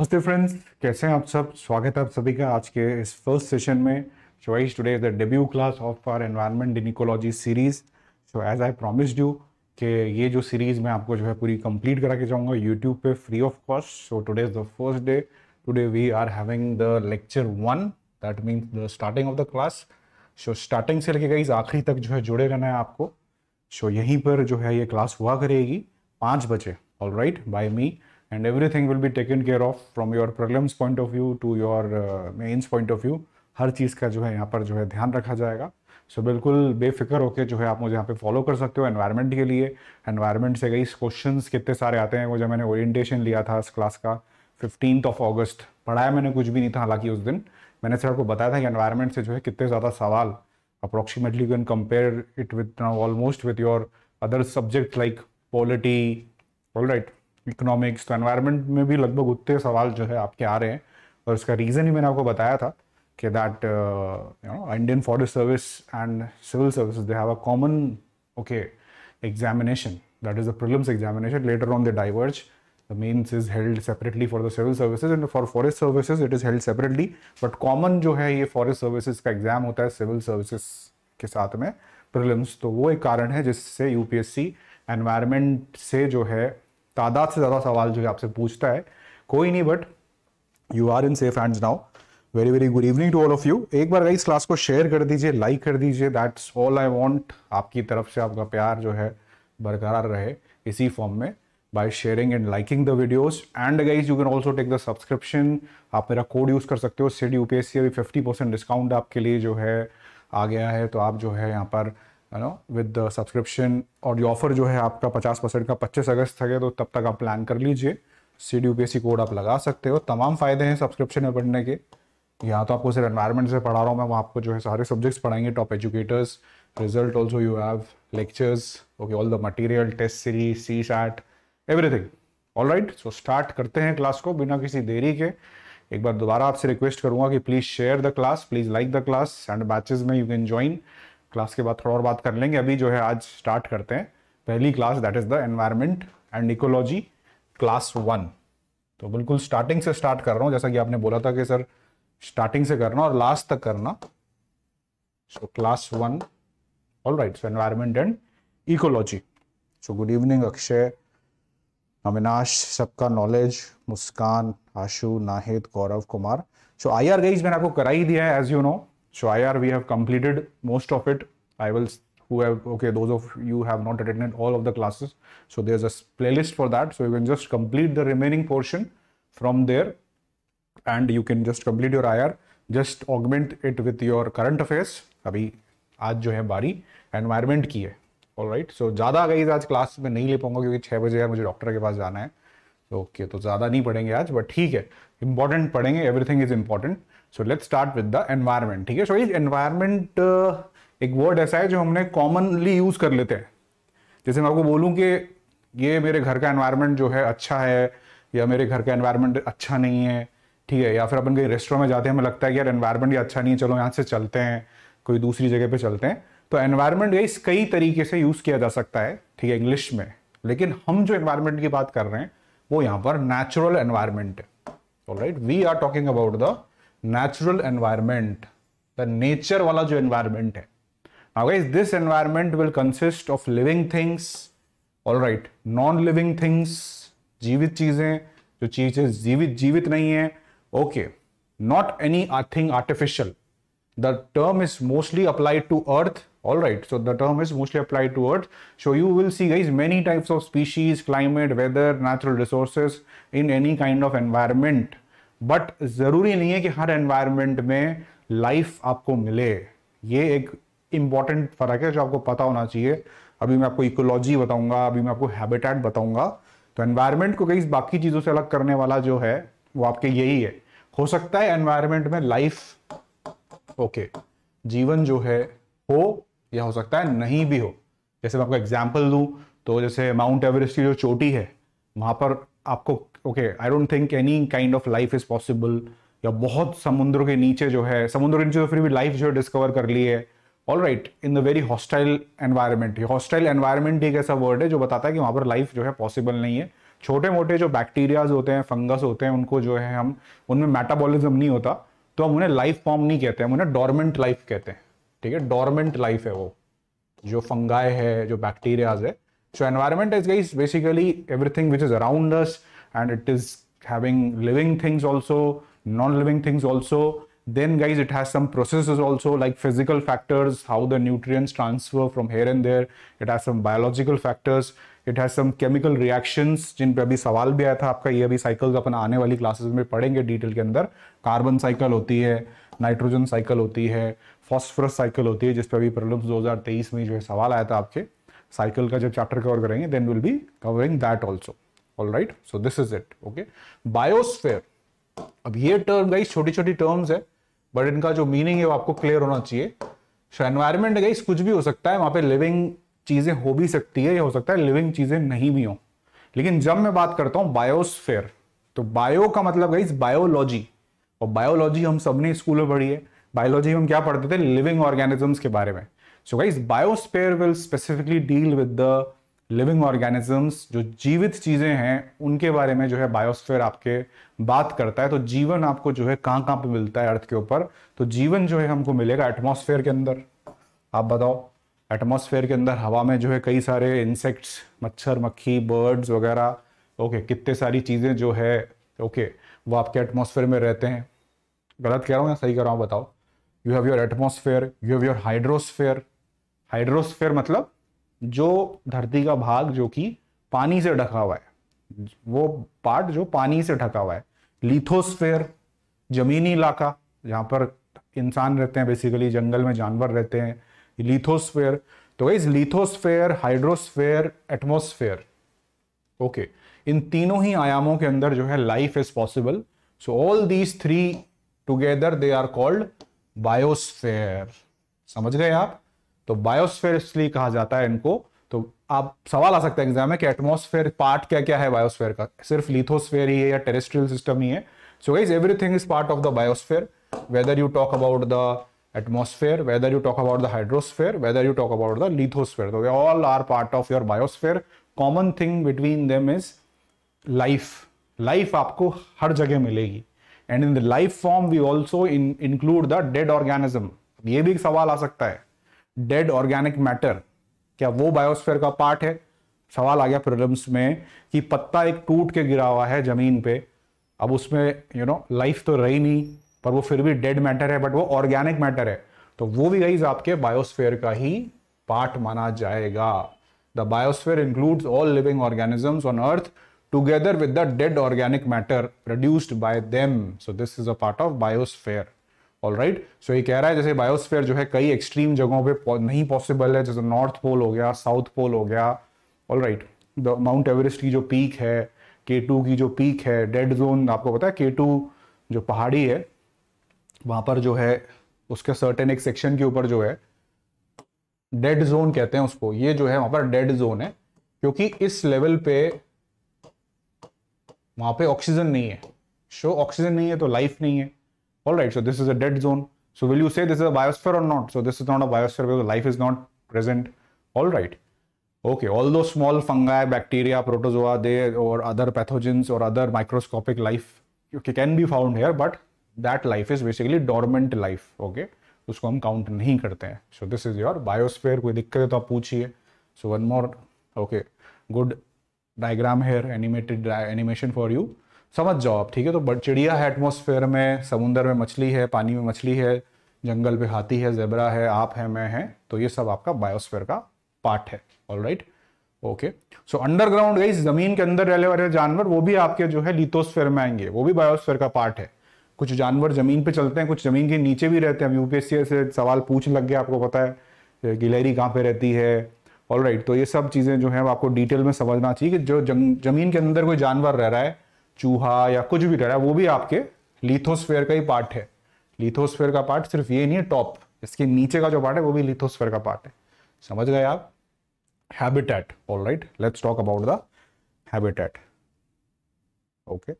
नमस्ते फ्रेंड्स कैसे हैं आप सब स्वागत है आप सभी का आज के इस फर्स्ट सेशन में so wise today is the debut class of our environment and ecology series so as I promised you कि ये जो सीरीज़ मैं आपको जो है पूरी कंप्लीट करा के जाऊँगा यूट्यूब पे free of cost so today is the first day today we are having the lecture one that means the starting of the class so starting से लेके गई आखिरी तक जो है जुड़े रहना है आपको सो so, यहीं पर जो है ये क्लास हुआ करेगी पाँच बजे all right by me and everything will be taken care of from your point point of view to your mains point of view हर चीज़ का जो है यहाँ पर जो है ध्यान रखा जाएगा सो so, बिल्कुल बेफिक्र होकर जो है आप मुझे यहाँ पे फॉलो कर सकते हो एनवायरनमेंट के लिए एनवायरनमेंट से गई क्वेश्चन कितने सारे आते हैं वो जब मैंने ओरिएंटेशन लिया था इस क्लास का फिफ्टीन ऑफ ऑगस्ट पढ़ाया मैंने कुछ भी नहीं था हालांकि उस दिन मैंने सर आपको बताया था कि एनवायरनमेंट से जो है कितने ज़्यादा सवाल approximately can compare it with almost with your other subject like polity all right economics तो एनवायरनमेंट में भी लगभग उतने सवाल जो है आपके आ रहे हैं और उसका रीज़न ही मैंने आपको बताया था कि that you know Indian forest service and civil service they have a common okay examination that is the prelims examination later on the diverge the mains is held separately for the civil services and for forest services it is held separately but common जो है ये forest services का exam होता है civil service के साथ में prelims तो वो एक कारण है जिससे U P S C environment से जो है तादाद से ज़्यादा सवाल जो है आपसे पूछता है कोई नहीं but you are in safe hands now very very good evening to all of you एक बार इस क्लास को शेयर कर दीजिए लाइक कर दीजिए दैट्स ऑल आई वॉन्ट आपकी तरफ से आपका प्यार जो है बरकरार रहे इसी फॉर्म में by sharing and liking the videos and guys you can also take the subscription आप मेरा कोड यूज़ कर सकते हो Sid U P S C अभी फिफ्टी परसेंट डिस्काउंट आपके लिए जो है आ गया है तो आप जो है यहाँ पर यू नो विद सब्सक्रिप्शन और ये ऑफर जो है आपका पचास परसेंट का पच्चीस अगस्त तक है तो तब तक आप प्लान कर लीजिए सी डी सी कोड आप लगा सकते हो तमाम फ़ायदे हैं सब्सक्रिप्शन में पढ़ने के यहाँ तो आपको सिर्फ एनवायरमेंट से पढ़ा रहा हूँ मैं वहाँ आपको जो है सारे सब्जेक्ट्स पढ़ाएंगे top educators result also you have lectures okay all the material test series CSAT everything all right so start करते हैं क्लास को बिना किसी देरी के एक बार दोबारा आपसे रिक्वेस्ट करूंगा कि please share the class please like the class and batches में यू कैन ज्वाइन क्लास के बाद थोड़ा और बात कर लेंगे अभी जो है आज स्टार्ट करते हैं पहली class that is the environment and ecology class one तो बिल्कुल स्टार्टिंग से स्टार्ट कर रहा हूँ जैसा कि आपने बोला था कि सर स्टार्टिंग से करना और लास्ट तक करना so class one all right so environment and ecology so good evening Akshay Avinash सबका knowledge Muskan Ashu Nahid Gaurav Kumar so I R guys मैंने आपको करा ही दिया है as you know So IR, we have completed most of it. I will, who have, okay, those of you have not attended all of the classes. So there's a playlist for that. So you can just complete the remaining portion from there and you can just complete your IR. Just augment it with your current affairs. abhi aaj jo hai bari environment ki hai all right so zyada guys aaj class mein nahi le paunga kyunki 6 baje यार mujhe doctor ke paas jana hai okay okay, तो ज़्यादा नहीं पढ़ेंगे आज but ठीक है important पढ़ेंगे everything is important so let start with the environment ठीक है सो ये एनवायरमेंट एक वर्ड ऐसा है जो हमने कॉमनली यूज कर लेते हैं जैसे मैं आपको बोलूँ कि ये मेरे घर का एनवायरमेंट जो है अच्छा है या मेरे घर का एनवायरमेंट अच्छा नहीं है ठीक है या फिर अपन कहीं रेस्टोरेंट में जाते हैं हमें लगता है कि यार एनवायरमेंट ये अच्छा नहीं है चलो यहाँ से चलते हैं कोई दूसरी जगह पे चलते हैं तो एनवायरमेंट ये कई तरीके से यूज़ किया जा सकता है ठीक है इंग्लिश में लेकिन हम जो एनवायरमेंट की बात कर रहे हैं वो यहाँ पर नेचुरल एनवायरमेंट है right we are talking about the natural environment the nature wala jo environment hai now guys this environment will consist of living things all right non living things जीवित चीजें jo चीजें जीवित जीवित nahi hai. Okay, not any thing artificial. The term is mostly applied to earth. all right so the term is mostly applied to earth so you will see guys many types of species climate weather natural resources in any kind of environment but ज़रूरी नहीं है कि हर environment में life आपको मिले ये एक important फ़र्क है जो आपको पता होना चाहिए अभी मैं आपको इकोलॉजी बताऊंगा अभी मैं आपको हैबिटेट बताऊंगा तो एनवायरनमेंट को कई बाकी चीज़ों से अलग करने वाला जो है वो आपके यही है हो सकता है एनवायरनमेंट में लाइफ ओके जीवन जो है हो या हो सकता है नहीं भी हो जैसे मैं आपको एग्जाम्पल दू तो जैसे माउंट एवरेस्ट की जो चोटी है वहां पर आपको okay I don't think any kind of life is possible या बहुत समुद्र के नीचे जो है समुद्र के नीचे तो फिर भी लाइफ जो है डिस्कवर कर ली है all right in the very hostile environment hostile environment एक ऐसा वर्ड है जो बताता है कि वहाँ पर लाइफ जो है पॉसिबल नहीं है छोटे मोटे जो बैक्टीरियाज होते हैं फंगस होते हैं उनको जो है हम उनमें मेटाबॉलिज्म नहीं होता तो हम उन्हें लाइफ फॉर्म नहीं कहते हम उन्हें डॉर्मेंट लाइफ कहते हैं ठीक है डॉर्मेंट लाइफ है वो जो फंगाए है जो बैक्टीरियाज है so environment is guys basically everything which is around us and it is having living things also, non-living things also. Then guys, it has some processes also like physical factors, how the nutrients transfer from here and there. It has some biological factors. It has some chemical reactions जिन पे अभी सवाल भी आया था आपका ये अभी साइकिल्स अपन आने वाली क्लासेस में पढ़ेंगे डिटेल के अंदर कार्बन साइकिल होती है नाइट्रोजन साइकिल होती है फॉस्फरस साइकिल होती है जिस पर अभी प्रॉब्लम्स 2023 में जो है सवाल आया था आपके साइकिल का जब चैप्टर कवर करेंगे then will be covering that also all right so this is it okay biosphere अब ये टर्म गई छोटी छोटी टर्म्स है बट इनका जो मीनिंग है वो आपको क्लियर होना चाहिए सो एनवायरमेंट गई कुछ भी हो सकता है वहां पे लिविंग चीजें हो भी सकती है या हो सकता है लिविंग चीजें नहीं भी हो लेकिन जब मैं बात करता हूं बायोस्फेयर तो बायो का मतलब गई बायोलॉजी और बायोलॉजी हम सबने स्कूल में पढ़ी है बायोलॉजी हम क्या पढ़ते थे लिविंग ऑर्गेनिजम्स के बारे में so guys biosphere will specifically deal with the living organisms जो जीवित चीज़ें हैं उनके बारे में जो है बायोस्फेयर आपके बात करता है तो जीवन आपको जो है कहाँ कहाँ पे मिलता है अर्थ के ऊपर तो जीवन जो है हमको मिलेगा एटमॉस्फेयर के अंदर आप बताओ एटमॉस्फेयर के अंदर हवा में जो है कई सारे इंसेक्ट्स मच्छर मक्खी बर्ड्स वगैरह ओके कितने सारी चीज़ें जो है ओके वो आपके एटमोसफेयर में रहते हैं गलत कह रहा हूँ या सही कह रहा हूँ बताओ you have your atmosphere you have your hydrosphere hydrosphere मतलब जो धरती का भाग जो कि पानी से ढका हुआ है वो पार्ट जो पानी से ढका हुआ है लिथोस्फेयर जमीनी इलाका जहां पर इंसान रहते हैं बेसिकली जंगल में जानवर रहते हैं लिथोस्फेयर तो इस लिथोस्फेयर हाइड्रोस्फेयर एटमोस्फेयर ओके इन तीनों ही आयामों के अंदर जो है life is possible so all these three together they are called biosphere समझ गए आप तो बायोस्फेयर इसलिए कहा जाता है इनको तो आप सवाल आ सकता है एग्जाम में कि एटमोस्फेयर पार्ट क्या क्या है बायोस्फेयर का सिर्फ लिथोस्फेयर ही है या टेरेस्ट्रियल सिस्टम ही है so guys everything is part of the biosphere whether you talk about the atmosphere whether you talk about the hydrosphere whether you talk about the lithosphere तो they all are part of your biosphere common thing between them is life life आपको हर जगह मिलेगी and in the life form we also in include the dead organism ये भी एक सवाल आ सकता है डेड ऑर्गेनिक मैटर क्या वो बायोस्फेयर का पार्ट है सवाल आ गया प्रॉब्लम्स में कि पत्ता एक टूट के गिरा हुआ है ज़मीन पे अब उसमें यू नो लाइफ तो रही नहीं पर वो फिर भी डेड मैटर है बट वो ऑर्गेनिक मैटर है तो वो भी गाइज आपके बायोस्फेयर का ही पार्ट माना जाएगा the biosphere includes all living organisms on earth together with the dead organic matter produced by them so this is a part of biosphere all right so ये कह रहा है जैसे बायोस्फेयर जो है कई एक्सट्रीम जगहों पे नहीं पॉसिबल है जैसे नॉर्थ पोल हो गया साउथ पोल हो गया all right the Mount Everest की जो पीक है के टू की जो पीक है डेड जोन आपको पता है के टू जो पहाड़ी है वहाँ पर जो है उसके सर्टेन एक सेक्शन के ऊपर जो है डेड जोन कहते हैं उसको ये जो है वहां पर डेड जोन है क्योंकि इस लेवल पे वहां पे ऑक्सीजन नहीं है शो ऑक्सीजन नहीं है तो लाइफ नहीं है All right, so this is a dead zone. So will you say this is a biosphere or not? So this is not a biosphere because life is not present. All right. Okay, all those small fungi, bacteria, protozoa, they or other pathogens or other microscopic life okay, can be found here, but that life is basically dormant life. Okay, usko hum count nahi karte hain so this is your biosphere koi dikkat hai to आप so one more okay good diagram here animated animation for you समझ जाओ आप ठीक है तो चिड़िया है atmosphere में समुंदर में मछली है पानी में मछली है जंगल पे हाथी है जेबरा है आप है मैं है तो ये सब आपका बायोस्फेयर का पार्ट है all right okay so underground गई जमीन के अंदर रहने वाले जानवर वो भी आपके जो है लिथोस्फेयर में आएंगे वो भी बायोस्फेयर का पार्ट है कुछ जानवर जमीन पे चलते हैं कुछ जमीन के नीचे भी रहते हैं यूपीएससी से सवाल पूछ लग गया आपको पता है गिलहरी कहाँ पे रहती है ऑल राइट right, तो ये सब चीज़ें जो है आपको डिटेल में समझना चाहिए कि जो जमीन के अंदर कोई जानवर रह रहा है चूहा या कुछ भी करा वो भी आपके लिथोस्फेयर का ही पार्ट है लिथोस्फेयर का पार्ट सिर्फ ये नहीं है टॉप इसके नीचे का जो पार्ट है वो भी लिथोस्फेयर का पार्ट है समझ गए आप habitat all right let's talk about the habitat okay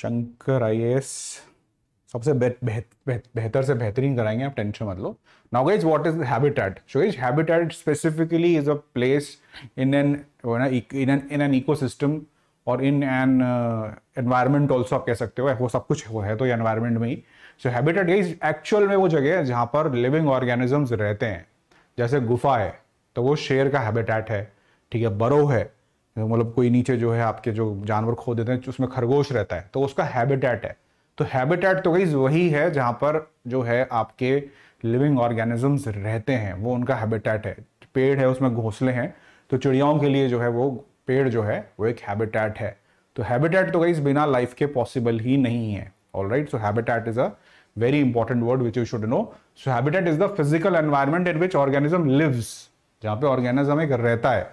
Shankar आई सबसे बेहतर से बेहतरीन कराएंगे आप टेंशन मत लो now guys what is habitat so guys habitat specifically is a place in an in an in an ecosystem और इन एन एनवायरनमेंट ऑल्सो आप कह सकते हो वो सब कुछ वो है तो ये एनवायरनमेंट में ही सो हैबिटेट इज एक्चुअल में वो जगह है जहाँ पर लिविंग ऑर्गेनिजम्स रहते हैं जैसे गुफा है तो वो शेर का हैबिटेट है ठीक है बरो है मतलब कोई नीचे जो है आपके जो जानवर खो देते हैं उसमें खरगोश रहता है तो उसका हैबिटेट है तो हैबिटेट तो गई वही है जहाँ पर जो है आपके लिविंग ऑर्गेनिजम्स रहते हैं वो उनका हैबिटेट है पेड़ है उसमें घोंसले हैं तो चिड़ियाओं के लिए जो है वो पेड़ जो है वो एक हैबिटेट है तो हैबिटेट तो गई बिना लाइफ के पॉसिबल ही नहीं है all right so habitat is a very important word which you should know so habitat is the physical environment in which organism lives जहाँ पे ऑर्गेनिज्म एक रहता है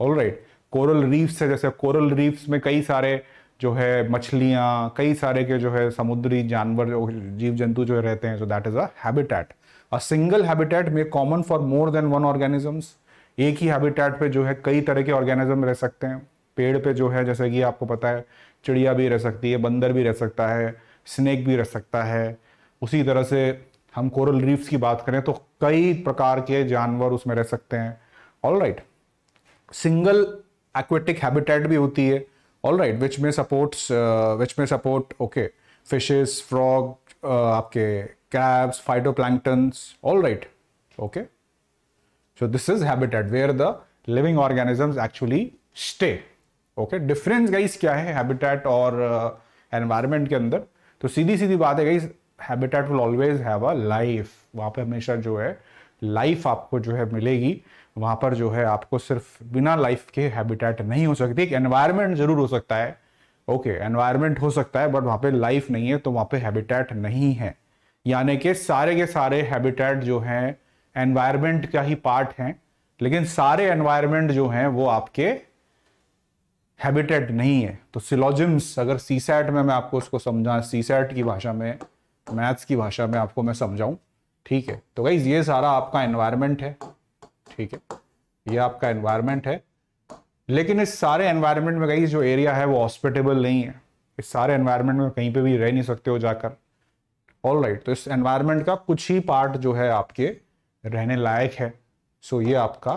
ऑल राइट कोरल रीफ्स है जैसे कोरल रीफ्स में कई सारे जो है मछलियाँ कई सारे के जो है समुद्री जानवर जो जीव जंतु जो रहते हैं so that is a habitat a single habitat में common for more than one organisms एक ही हैबिटेट पे जो है कई तरह के ऑर्गेनिज्म रह सकते हैं पेड़ पे जो है जैसे कि आपको पता है चिड़िया भी रह सकती है बंदर भी रह सकता है स्नेक भी रह सकता है उसी तरह से हम कोरल रीफ्स की बात करें तो कई प्रकार के जानवर उसमें रह सकते हैं all right single aquatic habitat भी होती है ऑल राइट विच में सपोर्ट्स विच में सपोर्ट ओके फिशेस फ्रॉग आपके crabs phytoplanktons all right okay so this is habitat where the living organisms actually stay okay difference guys क्या है habitat और environment uh, के अंदर तो सीधी सीधी बात है guys habitat will always have a life वहां पे हमेशा जो है लाइफ आपको जो है मिलेगी वहाँ पर जो है आपको सिर्फ बिना लाइफ के हैबिटेट नहीं हो सकती एक एनवायरमेंट जरूर हो सकता है ओके okay, एनवायरमेंट हो सकता है बट वहाँ पे लाइफ नहीं है तो वहाँ पे हैबिटेट नहीं है यानी कि सारे के सारे हैबिटेट जो हैं एनवायरमेंट का ही पार्ट हैं लेकिन सारे एनवायरमेंट जो हैं वो आपके हैबिटेट नहीं है तो सिलोजिम्स अगर सी सैट में मैं आपको उसको समझा सी सैट की भाषा में मैथ्स की भाषा में आपको मैं समझाऊं ठीक है तो गाइज ये सारा आपका एनवायरमेंट है ठीक है ये आपका एनवायरमेंट है लेकिन इस सारे एनवायरमेंट में कहीं जो एरिया है वो हॉस्पिटेबल नहीं है इस सारे एनवायरमेंट में कहीं पे भी रह नहीं सकते हो जाकर ऑल राइट right, तो इस एनवायरमेंट का कुछ ही पार्ट जो है आपके रहने लायक है सो ये आपका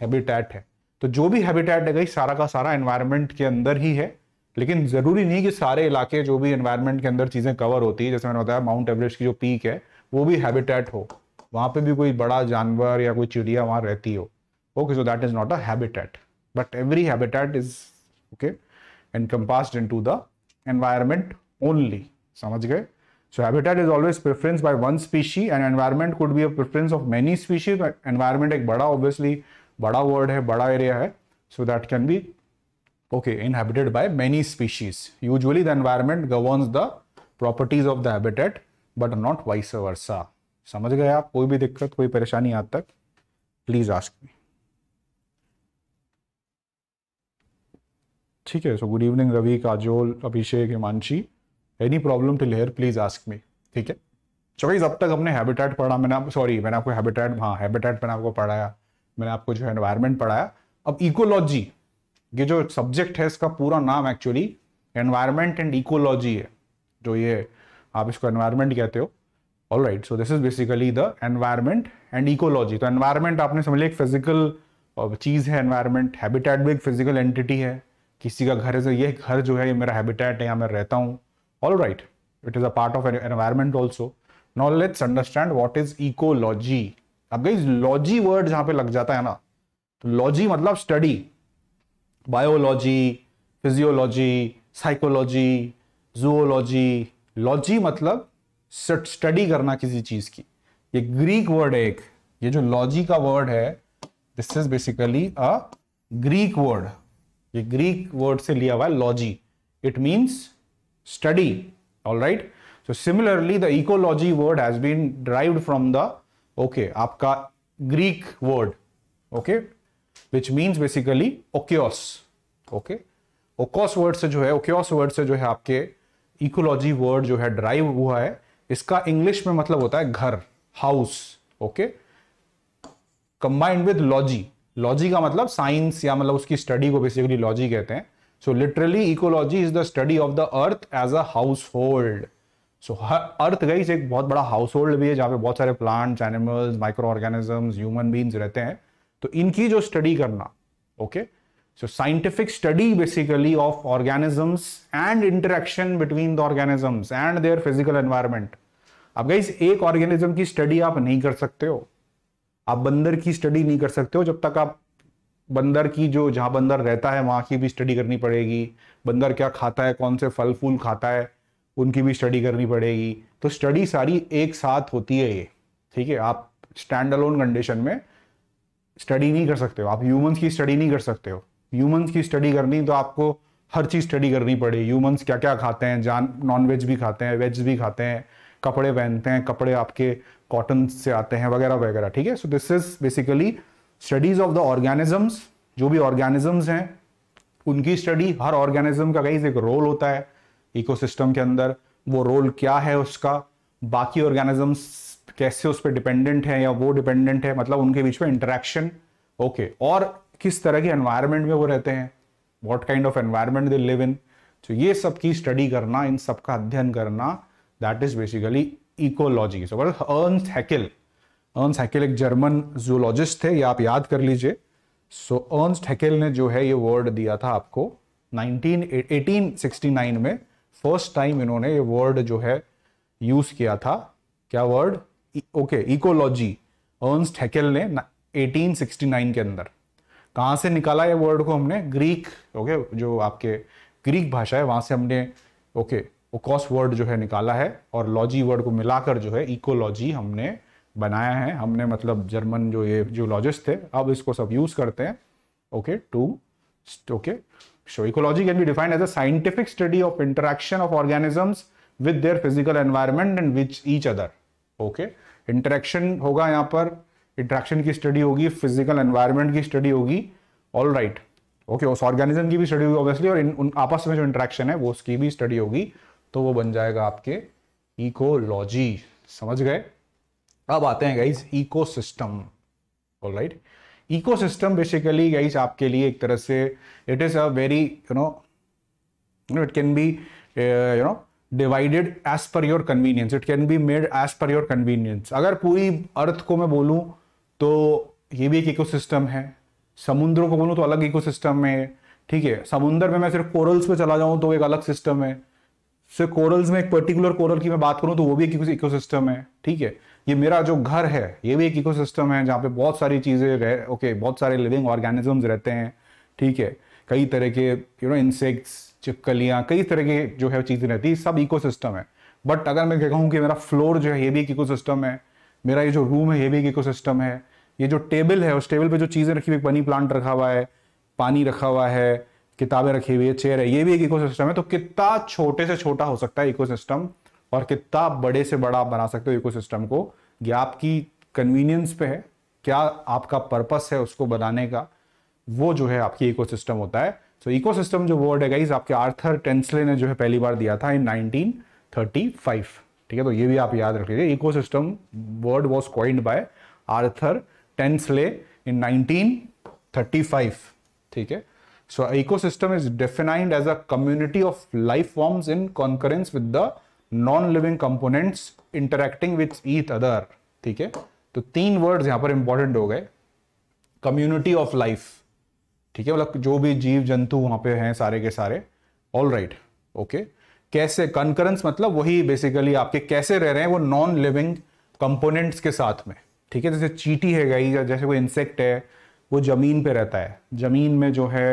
हैबिटेट है तो जो भी हैबिटेट है कहीं सारा का सारा एनवायरमेंट के अंदर ही है लेकिन ज़रूरी नहीं कि सारे इलाके जो भी एनवायरमेंट के अंदर चीज़ें कवर होती है जैसे मैंने बताया माउंट एवरेस्ट की जो पीक है वो भी हैबिटेट हो वहाँ पे भी कोई बड़ा जानवर या कोई चिड़िया वहाँ रहती हो okay so that is not a habitat but every habitat is okay and compassed in to the environment only समझ गए so habitat is always preference by one species and environment could be a preference of many species environment एक बड़ा obviously बड़ा word है बड़ा area है so that can be okay inhabited by many species usually the environment govern the properties of the habitat but not vice versa समझ गए आप कोई भी दिक्कत कोई परेशानी आज तक प्लीज आस्क मी ठीक है so good evening Ravi Kajol Abhishek Himanshi any problem till here please ask me ठीक है चलो अब तक हमने हैबिटेट पढ़ा मैंने सॉरी मैंने आपको हैबिटेट हाँ हैबिटेट मैंने आपको पढ़ाया मैंने आपको जो है एनवायरमेंट पढ़ाया अब इकोलॉजी ये जो सब्जेक्ट है इसका पूरा नाम एक्चुअली एनवायरमेंट एंड इकोलॉजी है जो ये आप इसको एनवायरमेंट कहते हो all right so this is basically the environment and ecology तो एनवायरमेंट आपने समझ लिया एक फिजिकल चीज़ है एनवायरमेंट हैबिटेट भी एक फिजिकल एंटिटी है किसी का घर है तो ये घर जो है ये मेरा हैबिटेट है यहाँ मैं रहता हूँ all right it is a part of environment also now let's understand what is ecology अब गई लॉजी वर्ड जहाँ पे लग जाता है ना तो लॉजी मतलब study biology physiology psychology zoology logy मतलब स्टडी करना किसी चीज की ये ग्रीक वर्ड है एक ये जो लॉजी का वर्ड है this is basically a Greek word ये ग्रीक वर्ड से लिया हुआ है logy it means study all right so similarly the ecology word has been derived from the okay आपका Greek word okay which means basically oikos okay oikos word से जो है ओक्योस word से जो है आपके इकोलॉजी वर्ड जो है ड्राइव हुआ है इसका इंग्लिश में मतलब होता है घर house okay combined with logy logy का मतलब साइंस या मतलब उसकी स्टडी को बेसिकली लॉजी कहते हैं so literally ecology is the study of the earth as a household so earth गई एक बहुत बड़ा हाउस होल्ड भी है जहां पे बहुत सारे plants animals micro organisms human beings रहते हैं तो इनकी जो स्टडी करना okay okay? So scientific study basically of organisms and interaction between the organisms and their physical environment. अब गाइज एक ऑर्गेनिज्म की स्टडी आप नहीं कर सकते हो आप बंदर की स्टडी नहीं कर सकते हो जब तक आप बंदर की जो जहाँ बंदर रहता है वहाँ की भी स्टडी करनी पड़ेगी बंदर क्या खाता है कौन से फल फूल खाता है उनकी भी स्टडी करनी पड़ेगी तो स्टडी सारी एक साथ होती है ये ठीक है आप स्टैंड अलोन कंडीशन में स्टडी नहीं कर सकते हो आप ह्यूमंस की स्टडी नहीं कर सकते हो ह्यूमंस की स्टडी करनी तो आपको हर चीज़ स्टडी करनी पड़े ह्यूमंस क्या क्या खाते हैं जान नॉन वेज भी खाते हैं वेज भी खाते हैं कपड़े पहनते हैं कपड़े आपके कॉटन से आते हैं वगैरह वगैरह ठीक है so this is basically studies of the organisms जो भी ऑर्गेनिजम्स हैं उनकी स्टडी हर ऑर्गेनिज्म का कहीं एक रोल होता है इकोसिस्टम के अंदर वो रोल क्या है उसका बाकी ऑर्गेनिजम्स कैसे उस पर डिपेंडेंट है या वो डिपेंडेंट है मतलब उनके बीच में इंटरेक्शन ओके और किस तरह के एनवायरनमेंट में वो रहते हैं what kind of environment they live in तो ये सब की स्टडी करना इन सब का अध्ययन करना that is basically ecology so Ernst Haeckel Ernst एक जर्मन जूलॉजिस्ट थे ये आप याद कर लीजिए सो अर्न्स्ट हैकेल ने जो है ये वर्ड दिया था आपको 19 1869 में फर्स्ट टाइम इन्होंने ये वर्ड जो है यूज किया था क्या word okay ecology Ernst Haeckel ने 1869 के अंदर कहाँ से निकाला ये वर्ड को हमने ग्रीक ओके जो आपके ग्रीक भाषा है वहाँ से हमने ओके ओकॉस वर्ड जो है निकाला है और लॉजी वर्ड को मिलाकर जो है इकोलॉजी हमने बनाया है हमने मतलब जर्मन जो ये जियोलॉजिस्ट थे अब इसको सब यूज करते हैं okay to okay so ecology can be defined as a scientific study of interaction of organisms with their physical environment and which each other okay interaction होगा यहाँ पर इंट्रैक्शन की स्टडी होगी फिजिकल एनवायरमेंट की study होगी all right okay उस organism की भी स्टडी होगी ऑब्वियसली और इन उन आपस में जो इंट्रैक्शन है वो उसकी भी स्टडी होगी तो वो बन जाएगा आपके इकोलॉजी समझ गए अब आते हैं guys system all right system basically guys आपके लिए एक तरह से it is a very you know know it can be you know divided as per your convenience it can be made as per your convenience अगर पूरी अर्थ को मैं बोलूँ तो ये भी एक इकोसिस्टम है समुद्रों को बोलूँ तो अलग इकोसिस्टम है ठीक है समुद्र में मैं सिर्फ कोरल्स पे चला जाऊँ तो एक अलग सिस्टम है सिर्फ कोरल्स में एक पर्टिकुलर कोरल की मैं बात करूँ तो वो भी एक इकोसिस्टम है ठीक है ये मेरा जो घर है ये भी एक इकोसिस्टम है जहाँ पे बहुत सारी चीज़ें रह ओके बहुत सारे लिविंग ऑर्गेनिजम्स रहते हैं ठीक है कई तरह के यू नो इंसेक्ट्स चिपकलियाँ कई तरह के जो है चीज़ें रहती है सब इकोसिस्टम है बट अगर मैं कहूँ कि मेरा फ्लोर जो है ये भी एक इकोसिस्टम है मेरा ये जो रूम है ये भी एक सिस्टम है ये जो टेबल है उस टेबल पे जो चीज़ें रखी हुई पनी प्लांट रखा हुआ है पानी रखा हुआ है किताबें रखी हुई है चेयर है ये भी एक सिस्टम है तो कितना छोटे से छोटा हो सकता है सिस्टम और कितना बड़े से बड़ा आप बना सकते हो सिस्टम को ये आपकी कन्वीनियंस पे है क्या आपका पर्पस है उसको बनाने का वो जो है आपकी सिस्टम होता है सो इको सिस्टम जो वर्ड है गाइज आपके आर्थर टेंसले ने जो है पहली बार दिया था इन नाइनटीन थर्टी फाइव ठीक है तो ये भी आप याद रख लीजिए ecosystem word was coined by Arthur Tansley in 1935 ठीक है so ecosystem is defined as a community of life forms in concurrence with the non living components interacting with each other ठीक है तो तीन words यहां पर important हो गए कम्युनिटी ऑफ लाइफ ठीक है मतलब जो भी जीव जंतु वहां पे हैं सारे के सारे ऑल राइट ओके कैसे कंकरेंस मतलब वही बेसिकली आपके कैसे रह रहे हैं वो नॉन लिविंग कंपोनेंट्स के साथ में ठीक है जैसे चीटी है गई जैसे कोई इंसेक्ट है वो ज़मीन पे रहता है ज़मीन में जो है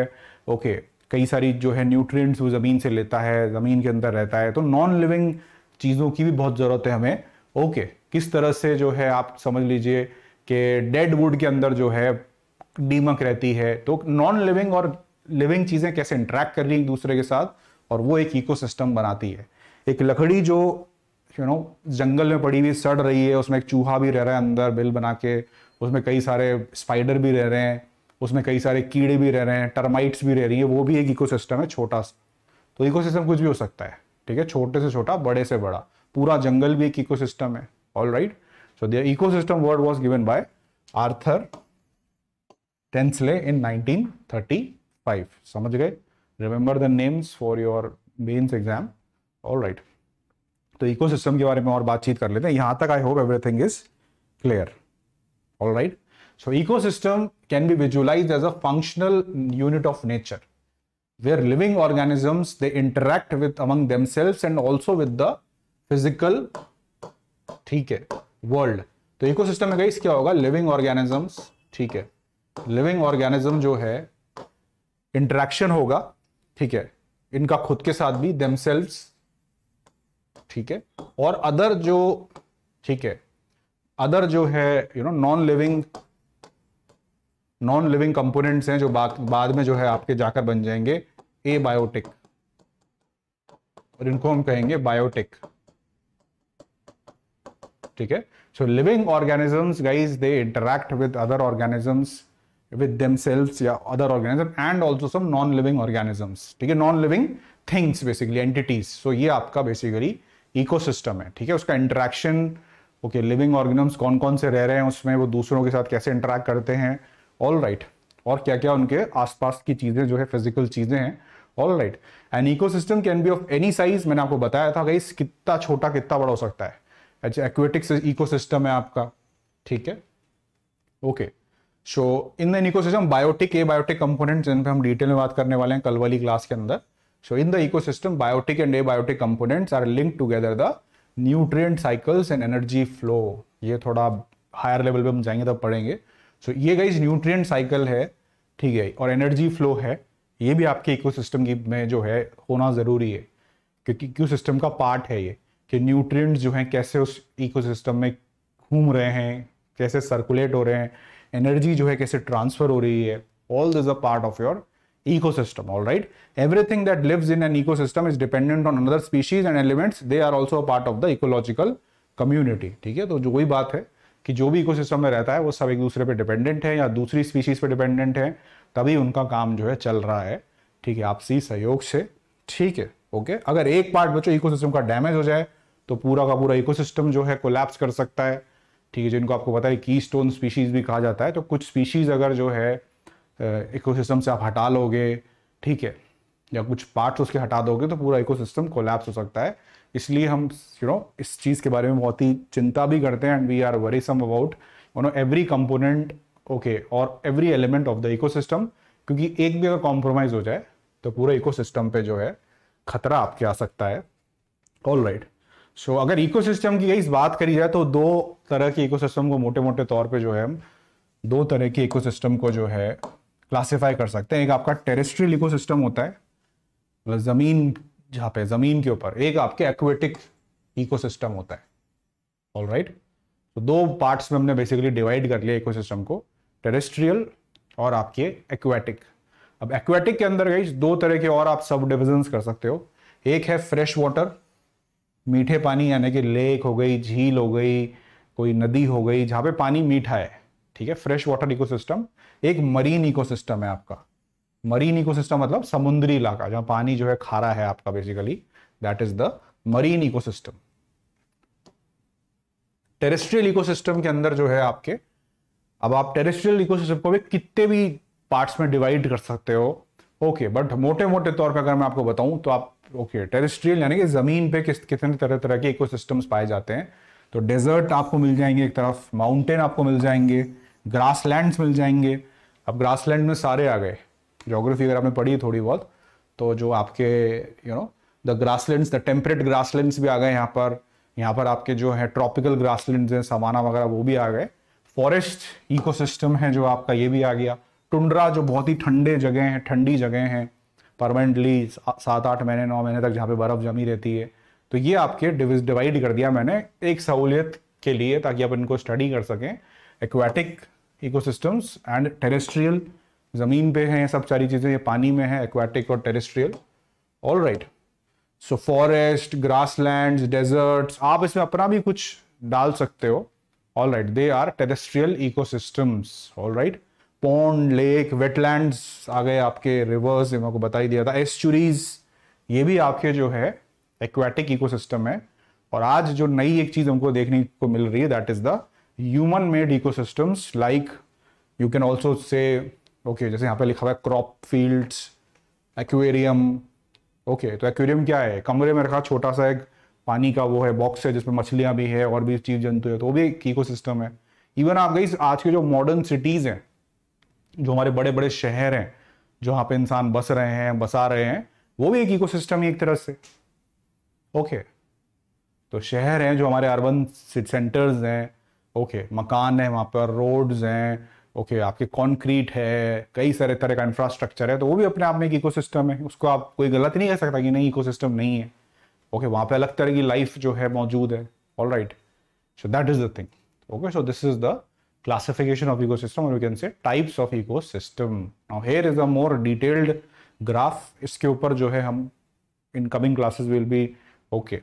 ओके कई सारी जो है न्यूट्रिएंट्स वो ज़मीन से लेता है ज़मीन के अंदर रहता है तो नॉन लिविंग चीज़ों की भी बहुत ज़रूरत है हमें ओके किस तरह से जो है आप समझ लीजिए कि डेड वुड के अंदर जो है डीमक रहती है तो नॉन लिविंग और लिविंग चीज़ें कैसे इंट्रैक्ट कर रही है एक दूसरे के साथ और वो एक इकोसिस्टम बनाती है एक लकड़ी जो यू नो जंगल में पड़ी हुई सड़ रही है उसमें एक चूहा भी रह रहा है अंदर बिल बना के उसमें कई सारे स्पाइडर भी रह रहे हैं उसमें कई सारे कीड़े भी रह रहे हैं टर्माइट्स भी रह रही है वो भी एक इकोसिस्टम है छोटा सा तो इकोसिस्टम कुछ भी हो सकता है ठीक है छोटे से छोटा बड़े से बड़ा पूरा जंगल भी एक इकोसिस्टम है all right so their system word was given by Arthur Tansley in five समझ गए remember the names for your mains exam all right तो सिस्टम के बारे में और बातचीत कर लेते हैं यहां तक I hope everything is clear all right so ecosystem can be visualize as a functional unit of nature where living organisms interact interact with among themselves and also with the physical ठीक है world तो eco system में guys क्या होगा living organisms ठीक है living organism जो है इंटरेक्शन होगा ठीक है इनका खुद के साथ भी देमसेल्व्स ठीक है और अदर जो ठीक है अदर जो है you know non living non living components हैं जो बाद में जो है आपके जाकर बन जाएंगे ए बायोटिक और इनको हम कहेंगे बायोटिक ठीक है so living organisms guys they interact with other organisms with themselves या other organism and also some non-living organisms ठीक है non-living things basically entities so ये आपका basically ecosystem है ठीक है उसका interaction ओके लिविंग ऑर्गेनम्स कौन कौन से रह रहे हैं उसमें वो दूसरों के साथ कैसे इंटरेक्ट करते हैं ऑल राइट right. और क्या क्या उनके पास की चीज़ें जो है फिजिकल चीज़ें हैं all right and ecosystem can be of any size मैंने आपको बताया था गाइस कितना छोटा कितना बड़ा हो सकता है अच्छा एक्वेटिक इको सिस्टम है आपका ठीक है okay okay. So in the ecosystem biotic abiotic components जिन पे हम डिटेल में बात करने वाले हैं कल वाली क्लास के अंदर so in the ecosystem biotic and abiotic components are link together the nutrient cycles and energy flow ये थोड़ा हायर लेवल पे हम जाएंगे तब पढ़ेंगे सो so, ये गाइज न्यूट्रिएंट साइकिल है ठीक है और एनर्जी फ्लो है ये भी आपके सिस्टम की में जो है होना ज़रूरी है क्योंकि इको सिस्टम का पार्ट है ये कि न्यूट्रिएंट्स जो हैं कैसे उस इकोसिस्टम में घूम रहे हैं कैसे सर्कुलेट हो रहे हैं एनर्जी जो है कैसे ट्रांसफर हो रही है all this a part of your ecosystem all right everything that lives in an ecosystem is dependent on another species and elements they are also a part of the ecological ठीक है तो जो वही बात है कि जो भी इकोसिस्टम में रहता है वो सब एक दूसरे पे डिपेंडेंट है या दूसरी स्पीशीज पे डिपेंडेंट है तभी उनका काम जो है चल रहा है ठीक है आपसी सहयोग से ठीक है ओके अगर एक पार्ट बच्चों इकोसिस्टम का डैमेज हो जाए तो पूरा का पूरा इकोसिस्टम जो है कोलैप्स कर सकता है ठीक है जिनको आपको पता है की स्टोन स्पीशीज़ भी कहा जाता है तो कुछ स्पीशीज़ अगर जो है इकोसिस्टम से आप हटा लोगे ठीक है या कुछ पार्ट्स उसके हटा दोगे तो पूरा इकोसिस्टम कोलैप्स हो सकता है इसलिए हम यू you नो know, इस चीज़ के बारे में बहुत ही चिंता भी करते हैं and we are very some about you know every component okay और every element of the ecosystem क्योंकि एक भी अगर कॉम्प्रोमाइज़ हो जाए तो पूरा इकोसिस्टम पे जो है खतरा आपके आ सकता है all right right. So so, अगर इकोसिस्टम की इस बात करी जाए तो दो तरह के इकोसिस्टम को मोटे मोटे तौर पे जो है हम दो तरह के इकोसिस्टम को जो है क्लासिफाई कर सकते हैं एक आपका टेरेस्ट्रियल इकोसिस्टम होता है मतलब जमीन जहाँ पे जमीन के ऊपर एक आपके एक्वेटिक इकोसिस्टम होता है ऑल राइट तो दो पार्ट्स में हमने बेसिकली डिवाइड कर लिया इकोसिस्टम को टेरेस्ट्रियल और आपके एक्वेटिक अब एक्वेटिक के अंदर गई दो तरह के और आप सब डिविजन कर सकते हो एक है फ्रेश वाटर मीठे पानी यानी कि लेक हो गई झील हो गई कोई नदी हो गई जहां पे पानी मीठा है ठीक है फ्रेश वाटर इकोसिस्टम एक मरीन इकोसिस्टम है आपका मरीन इकोसिस्टम मतलब समुद्री इलाका जहां पानी जो है खारा है आपका basically that is the marine ecosystem terrestrial ecosystem के अंदर जो है आपके अब आप टेरेस्ट्रियल इकोसिस्टम को भी कितने भी पार्ट्स में डिवाइड कर सकते हो ओके okay, बट मोटे मोटे तौर पर अगर मैं आपको बताऊं तो आप ओके टेरिस्ट्रियल यानी कि ज़मीन पे किस कितने तरह तरह के इकोसिस्टम्स पाए जाते हैं तो डेजर्ट आपको मिल जाएंगे एक तरफ माउंटेन आपको मिल जाएंगे ग्रासलैंड्स मिल जाएंगे अब ग्रासलैंड में सारे आ गए जोग्राफी अगर आपने पढ़ी थोड़ी बहुत तो जो आपके you know the grass the temperate grasslands भी आ गए यहाँ पर यहाँ पर आपके जो है ट्रॉपिकल ग्रास लैंड सवाना वगैरह वो भी आ गए फॉरेस्ट इकोसिस्टम है जो आपका ये भी आ गया टुंड्रा जो बहुत ही ठंडे जगह हैं ठंडी जगह हैं परमानेंटली सात आठ महीने नौ महीने तक जहाँ पे बर्फ़ जमी रहती है तो ये आपके डिवाइड कर दिया मैंने एक सहूलियत के लिए ताकि आप इनको स्टडी कर सकें एक्वाटिक इकोसिस्टम्स एंड टेरेस्ट्रियल ज़मीन पे हैं सब सारी चीज़ें ये पानी में है एक्वाटिक और terrestrial all right so forest grassland deserts आप इसमें अपना भी कुछ डाल सकते हो all right they are terrestrial ecosystems all right pond lake wetlands आ गए आपके रिवर्स मैं आपको बता ही दिया था एस्चुरीज ये भी आपके जो है एक्वेटिक इकोसिस्टम है और आज जो नई एक चीज हमको देखने को मिल रही है that is the human made ecosystems like you can also say okay जैसे यहाँ पे लिखा हुआ है क्रॉप फील्ड्स एक्वेरियम ओके तो एक्वेरियम क्या है कमरे में रखा छोटा सा एक पानी का वो है बॉक्स है जिसमें मछलियाँ भी है और भी जीव जंतु है तो वो भी एक इको है इवन आप गई आज के जो मॉडर्न सिटीज़ हैं जो हमारे बड़े बड़े शहर हैं जहां पे इंसान बस रहे हैं बसा रहे हैं वो भी एक इकोसिस्टम ही एक तरह से ओके okay. तो शहर हैं जो हमारे अर्बन सेंटर्स हैं ओके okay. मकान है वहां पर रोड्स हैं ओके okay. आपके कॉन्क्रीट है कई सारे तरह का इंफ्रास्ट्रक्चर है तो वो भी अपने आप में एक इकोसिस्टम है उसको आप कोई गलत नहीं कह सकता कि नहीं इकोसिस्टम नहीं है ओके वहां पे अलग तरह की लाइफ जो है मौजूद है all right so that is the thing okay so this is the classification of ecosystem or you can say types of ecosystem. Now here is a more detailed graph. iske upar jo hai hum in coming classes will be okay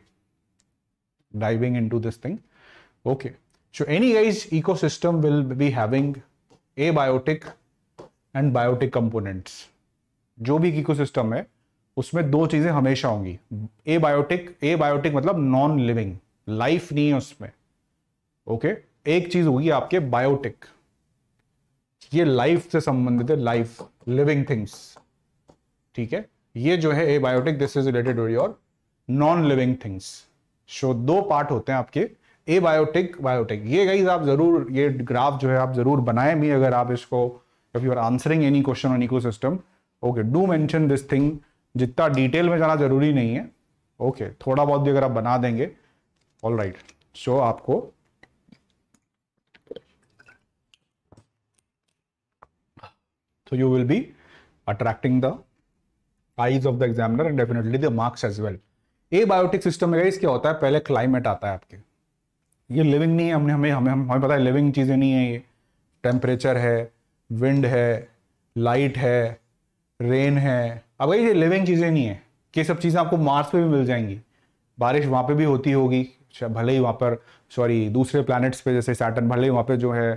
diving into this thing. Okay. So any guys ecosystem will be having abiotic and biotic components. jo bhi ecosystem hai उसमें दो चीजें हमेशा होंगी abiotic abiotic मतलब non living life नहीं है उसमें okay okay? एक चीज होगी आपके बायोटिक ये लाइफ से संबंधित है लाइफ लिविंग थिंग्स ठीक है ये जो है abiotic this is related to your non living things so दो पार्ट होते हैं आपके ए बायोटिक बायोटिक ये गाइज आप जरूर ये ग्राफ जो है आप जरूर बनाए भी अगर आप इसको if you are answering any question on ecosystem okay do mention this thing जितना डिटेल में जाना जरूरी नहीं है ओके okay, थोड़ा बहुत भी अगर आप बना देंगे ऑल राइट सो आपको So you will be attracting the eyes of the examiner and definitely the marks as well. Abiotic system में गाइस क्या होता है पहले क्लाइमेट आता है आपके ये लिविंग नहीं है हमने हमें हमें हमें पता है लिविंग चीज़ें नहीं है ये टेम्परेचर है विंड है लाइट है रेन है अब भाई ये लिविंग चीज़ें नहीं है ये सब चीज़ें आपको मार्स पे भी मिल जाएंगी बारिश वहाँ पे भी होती होगी अच्छा, भले ही वहाँ पर सॉरी दूसरे प्लैनेट्स पे जैसे सैटन भले ही वहाँ पे जो है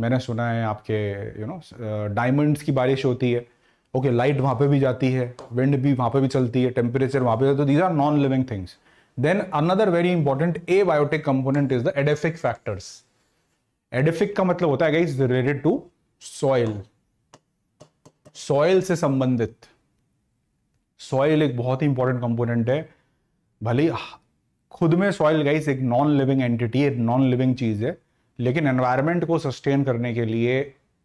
मैंने सुना है आपके यू नो डायमंड्स की बारिश होती है ओके लाइट वहाँ पे भी जाती है विंड भी वहाँ पे भी चलती है टेम्परेचर वहाँ पे जाता है these are non living things then another very important abiotic component is the edaphic factors edaphic का मतलब होता है रिलेटेड टू सॉइल सॉइल से संबंधित सॉइल एक बहुत ही इंपॉर्टेंट कंपोनेंट है भले खुद में सॉइल गाइस एक नॉन लिविंग एंटिटी है नॉन लिविंग चीज है लेकिन एनवायरनमेंट को सस्टेन करने के लिए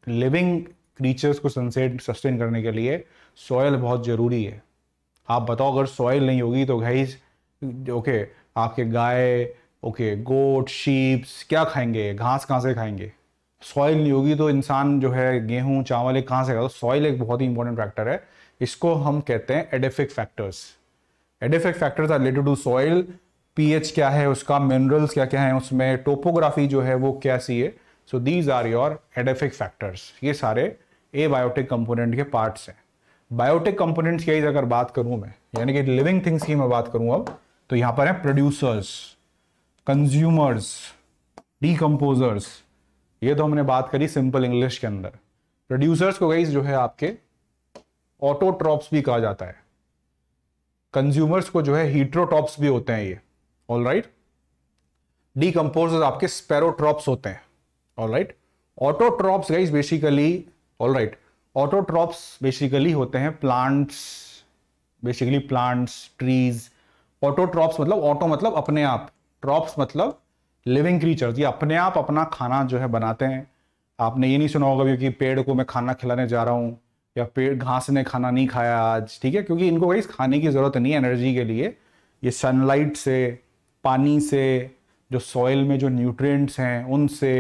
लिविंग क्रीचर्स को सनसेट सस्टेन करने के लिए सॉयल बहुत ज़रूरी है आप बताओ अगर सॉयल नहीं होगी तो घाई ओके आपके गाय ओके गोट शीप्स क्या खाएंगे घास कहाँ से खाएंगे सॉइल नहीं होगी तो इंसान जो है गेहूं चावल एक कहाँ से खाएगा तो सॉइल एक बहुत ही इंपॉर्टेंट फैक्टर है इसको हम कहते हैं edaphic factors edaphic factors are related to soil pH क्या है उसका मिनरल्स क्या क्या है उसमें टोपोग्राफी जो है वो कैसी है so these are your edaphic factors ये सारे ए बायोटिक कंपोनेंट के पार्ट्स हैं बायोटिक कंपोनेंट्स की अगर बात करूं मैं यानी कि लिविंग थिंग्स की मैं बात करूं अब तो यहां पर है प्रोड्यूसर्स कंज्यूमर्स डीकम्पोजर्स ये तो हमने बात करी सिंपल इंग्लिश के अंदर प्रोड्यूसर्स को गई जो है आपके ऑटोट्रॉप्स भी कहा जाता है कंज्यूमर्स को जो है हीट्रोटॉप्स भी होते हैं ये ऑल राइट डीकम्पोजर्स आपके स्पेरोट्रॉप्स होते हैं all right autotrophs guys basically all right autotrophs basically होते हैं plants basically plants trees autotrophs मतलब ऑटो मतलब अपने आप ट्रॉप्स मतलब लिविंग क्रीचर्स ये अपने आप अपना खाना जो है बनाते हैं आपने ये नहीं सुना होगा क्योंकि पेड़ को मैं खाना खिलाने जा रहा हूँ या पेड़ घास ने खाना नहीं खाया आज ठीक है क्योंकि इनको गाइस खाने की ज़रूरत नहीं है एनर्जी के लिए ये सनलाइट से पानी से जो सॉइल में जो न्यूट्रिएंट्स हैं उनसे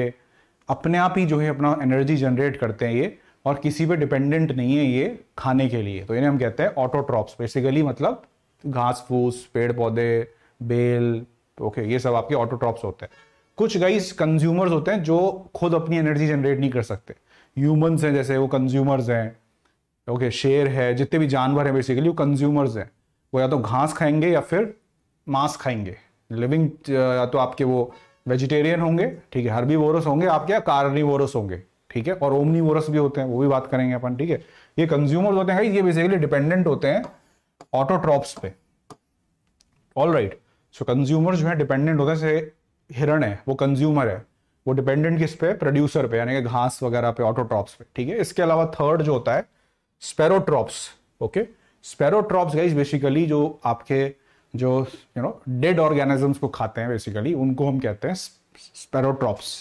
अपने आप ही जो है अपना एनर्जी जनरेट करते हैं ये और किसी पे डिपेंडेंट नहीं है ये खाने के लिए तो इन्हें हम कहते हैं ऑटोट्रॉप्स बेसिकली मतलब घास फूस पेड़ पौधे बेल ओके ये सब आपके ऑटोट्रॉप्स होते हैं कुछ गाइस कंज्यूमर्स होते हैं जो खुद अपनी एनर्जी जनरेट नहीं कर सकते ह्यूमंस हैं जैसे वो कंज्यूमर्स हैं ओके शेर है जितने भी जानवर हैं बेसिकली वो कंज्यूमर्स हैं वो या तो घास खाएंगे या फिर मांस खाएंगे लिविंग या uh, तो आपके वो वेजिटेरियन होंगे ठीक है हर्बी वोरस होंगे आप क्या कार्नी वोरस होंगे ठीक है और ओमनी वोरस भी होते हैं वो भी बात करेंगे अपन ठीक है ये कंज्यूमर्स होते हैं ये बेसिकली डिपेंडेंट होते हैं ऑटोट्रॉप्स पे ऑल राइट सो कंज्यूमर जो है डिपेंडेंट होते हैं जैसे हिरण है वो कंज्यूमर है वो डिपेंडेंट किस पे प्रोड्यूसर पे यानी कि घास वगैरह पे ऑटोट्रॉप्स पे ठीक है इसके अलावा थर्ड जो होता है saprotrophs okay saprotrophs guys basically जो आपके जो यू नो डेड ऑर्गेनिजम्स को खाते हैं बेसिकली उनको हम कहते हैं स्पेरोट्रॉप्स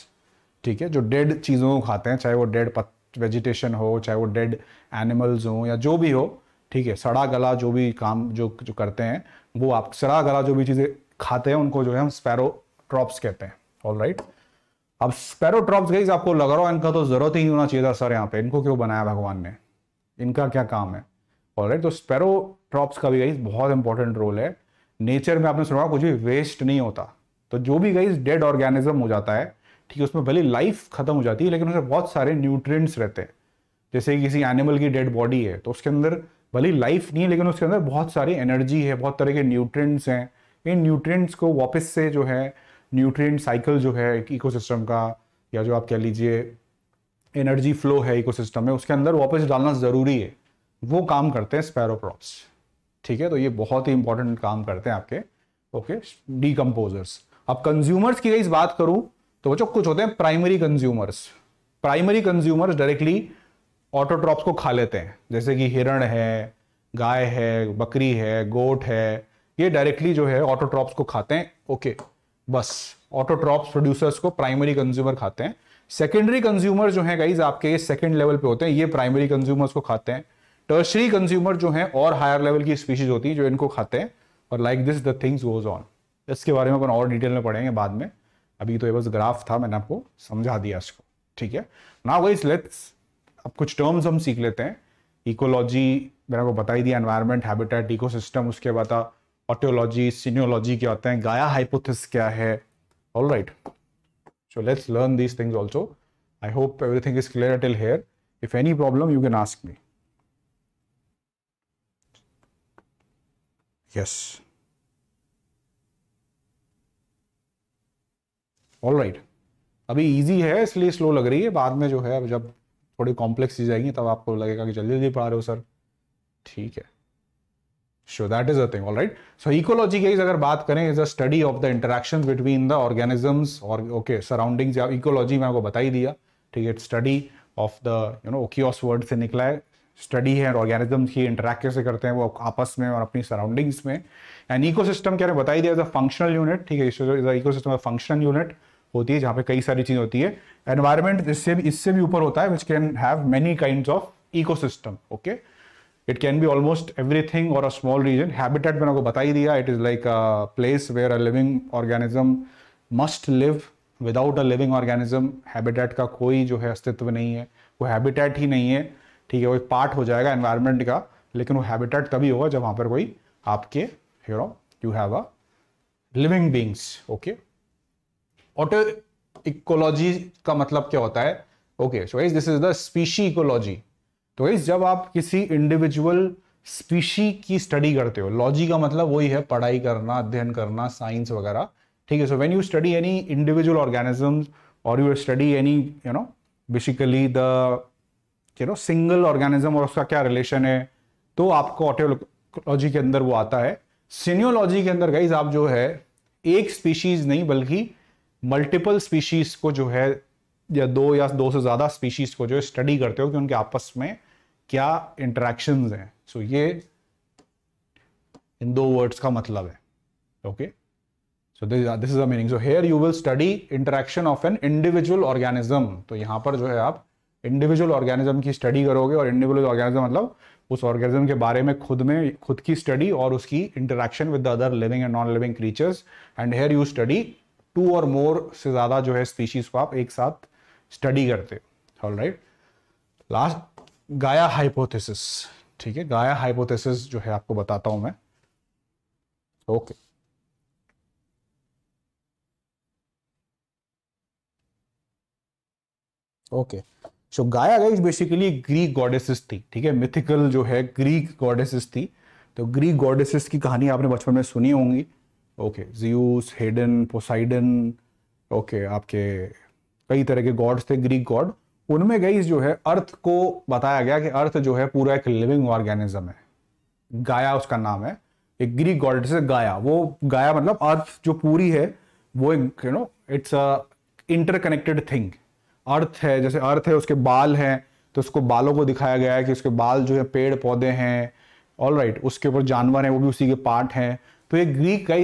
ठीक है जो डेड चीज़ों को खाते हैं चाहे वो डेड वेजिटेशन हो चाहे वो डेड एनिमल्स हो या जो भी हो ठीक है सड़ा गला जो भी काम जो जो करते हैं वो आप सड़ा गला जो भी चीज़ें खाते हैं उनको जो है हम स्पैरोट्रॉप्स कहते हैं ऑल राइट right? अब स्पैरोट्रॉप्स गई आपको लग रहा हो इनका तो ज़रूरत ही होना चाहिए था सर यहाँ पे इनको क्यों बनाया भगवान ने इनका क्या काम है ऑल राइट right? तो स्पैरोट्रॉप्स का भी गई बहुत इंपॉर्टेंट रोल है नेचर में आपने सुना कुछ भी वेस्ट नहीं होता तो जो भी गई डेड ऑर्गेनिज्म हो जाता है ठीक है उसमें भले लाइफ खत्म हो जाती है लेकिन उसमें बहुत सारे न्यूट्रिएंट्स रहते हैं जैसे किसी एनिमल की डेड बॉडी है तो उसके अंदर भले लाइफ नहीं है लेकिन उसके अंदर बहुत सारी एनर्जी है बहुत तरह के न्यूट्रिएंट्स हैं इन न्यूट्रिएंट्स को वापस से जो है न्यूट्रिएंट साइकिल जो है इकोसिस्टम का या जो आप कह लीजिए एनर्जी फ्लो है इकोसिस्टम में उसके अंदर वापस डालना ज़रूरी है वो काम करते हैं स्पैरो क्रॉप्स ठीक है तो ये बहुत ही इंपॉर्टेंट काम करते हैं आपके ओके डीकम्पोजर्स अब कंज्यूमर्स की इस बात करूं तो बच्चों कुछ होते हैं primary consumers primary consumers directly autotrophs को खा लेते हैं जैसे कि हिरण है गाय है बकरी है गोट है ये डायरेक्टली जो है ऑटोट्रॉप्स को खाते हैं ओके बस ऑटोट्रॉप्स प्रोड्यूसर्स को प्राइमरी कंज्यूमर खाते हैं सेकेंडरी कंज्यूमर जो है गाइज आपके सेकेंड लेवल पे होते हैं ये प्राइमरी कंज्यूमर्स को खाते हैं टर्शरी कंज्यूमर जो हैं और हायर लेवल की स्पीशीज होती है जो इनको खाते हैं और like this the things goes on इसके बारे में अपन और डिटेल में पढ़ेंगे बाद में अभी तो ये बस ग्राफ था मैंने आपको समझा दिया इसको ठीक है ना वो लेट्स अब कुछ टर्म्स हम सीख लेते हैं इकोलॉजी मैंने आपको बता ही दिया एनवायरमेंट हैबिटेट इको उसके बाद ऑटोलॉजी सीनियोलॉजी क्या होते हैं गाया हाइपोथिस क्या है all right so let's learn these things also I hope everything is clear till here if any problem you can ask me Yes. All right right. अभी इजी है इसलिए स्लो लग रही है बाद में जो है जब थोड़ी कॉम्प्लेक्स चीज आएंगी तब आपको लगेगा कि जल्दी जल्दी पढ़ा रहे हो सर ठीक है so that is a thing all right so ecology की अगर बात करें is a study of the interaction between the organisms और ओके सराउंडिंग्स या इकोलॉजी में आपको बता ही दिया ठीक है study of the you know oikos word से निकला है स्टडी है और ऑर्गेनिज्म की इंटरेक्ट कैसे करते हैं वो आपस में और अपनी सराउंडिंग्स में एंड इको सिस्टम क्या बताई दिया इज अ फंक्शनल यूनिट ठीक है इको सिस्टम फंक्शनल यूनिट होती है जहाँ पे कई सारी चीज़ होती है एनवायरमेंट इससे भी इससे भी ऊपर होता है which can have many kind of ecosystem okay it can be almost everything और अ स्मॉल रीजन हैबिटेट मैंने आपको बताई दिया it is like a place where a living organism must live without a living organism habitat का कोई जो है अस्तित्व नहीं है वो हैबिटेट ही नहीं है ठीक है वो एक पार्ट हो जाएगा एनवायरनमेंट का लेकिन वो हैबिटेट तभी होगा जब वहां पर कोई आपके you know you have a living beings okay auto ecology का मतलब क्या होता है okay so guys this is the species ecology तो गाइस जब आप किसी इंडिविजुअल स्पीशी की स्टडी करते हो लॉजी का मतलब वही है पढ़ाई करना अध्ययन करना साइंस वगैरह ठीक है so when you study any individual organisms और you study any you know basically the no single organism और उसका क्या रिलेशन है तो आपको ऑटोलॉजी के अंदर वो आता है सीनियोलॉजी के अंदर गाइज आप जो है एक स्पीशीज नहीं बल्कि मल्टीपल स्पीशीज को जो है या दो या दो से ज़्यादा स्पीशीज को जो है स्टडी करते हो कि उनके आपस में क्या इंटरेक्शन हैं सो so, ये इन दो वर्ड्स का मतलब है okay so this this is the meaning so here you will study interaction of an individual organism तो यहां पर जो है आप इंडिविजुअल ऑर्गेनिज्म की स्टडी करोगे और इंडिविजुअल ऑर्गेनिज्म मतलब उस ऑर्गेनिज्म के बारे में खुद में खुद की स्टडी और उसकी interaction with the other living and non living creatures and here you study two or more से ज़्यादा जो है स्पीशीज को आप एक साथ स्टडी करते all right last Gaia hypothesis ठीक है गाया हाइपोथेसिस जो है आपको बताता हूं मैं okay okay. Okay okay. So Gaia guys basically Greek goddesses थी ठीक है मिथिकल जो है ग्रीक गॉडेसेस थी तो ग्रीक गॉडेसेस की कहानी आपने बचपन में सुनी होंगी okay Zeus Hades Poseidon okay आपके कई तरह के गॉड्स थे ग्रीक गॉड उनमें गाइज जो है अर्थ को बताया गया कि अर्थ जो है पूरा एक लिविंग ऑर्गेनिज्म है गाया उसका नाम है एक ग्रीक गॉड से गाया वो गाया मतलब अर्थ जो पूरी है वो एक you know it's a interconnected thing earth है जैसे अर्थ है उसके बाल हैं तो उसको बालों को दिखाया गया है कि उसके बाल जो है पेड़ पौधे हैं ऑल राइट right, उसके ऊपर जानवर हैं वो भी उसी के पार्ट हैं तो ये ग्रीक का